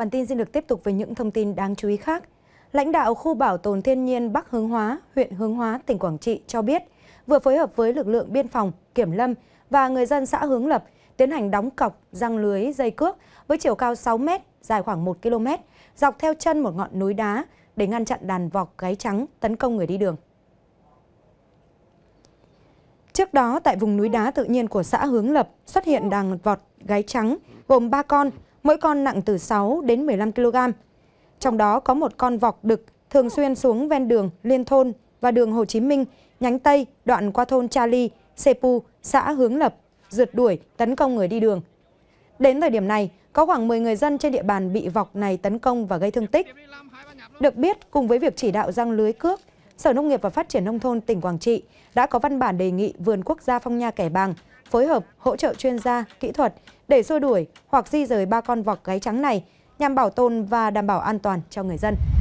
Bản tin xin được tiếp tục với những thông tin đáng chú ý khác. Lãnh đạo khu bảo tồn thiên nhiên Bắc Hướng Hóa, huyện Hướng Hóa, tỉnh Quảng Trị cho biết, vừa phối hợp với lực lượng biên phòng, kiểm lâm và người dân xã Hướng Lập tiến hành đóng cọc răng lưới dây cước với chiều cao 6 m, dài khoảng 1 km, dọc theo chân một ngọn núi đá để ngăn chặn đàn vọc gáy trắng tấn công người đi đường. Trước đó, tại vùng núi đá tự nhiên của xã Hướng Lập xuất hiện đàn vọt gáy trắng gồm 3 con, mỗi con nặng từ 6 đến 15 kg. Trong đó có một con vọc đực thường xuyên xuống ven đường Liên Thôn và đường Hồ Chí Minh, nhánh Tây, đoạn qua thôn Charlie, Sepu, xã Hướng Lập, rượt đuổi, tấn công người đi đường. Đến thời điểm này, có khoảng 10 người dân trên địa bàn bị vọc này tấn công và gây thương tích. Được biết, cùng với việc chỉ đạo răng lưới cước, Sở Nông nghiệp và Phát triển Nông thôn tỉnh Quảng Trị đã có văn bản đề nghị Vườn Quốc gia Phong Nha Kẻ Bàng phối hợp hỗ trợ chuyên gia, kỹ thuật để xua đuổi hoặc di rời ba con vọc gáy trắng này nhằm bảo tồn và đảm bảo an toàn cho người dân.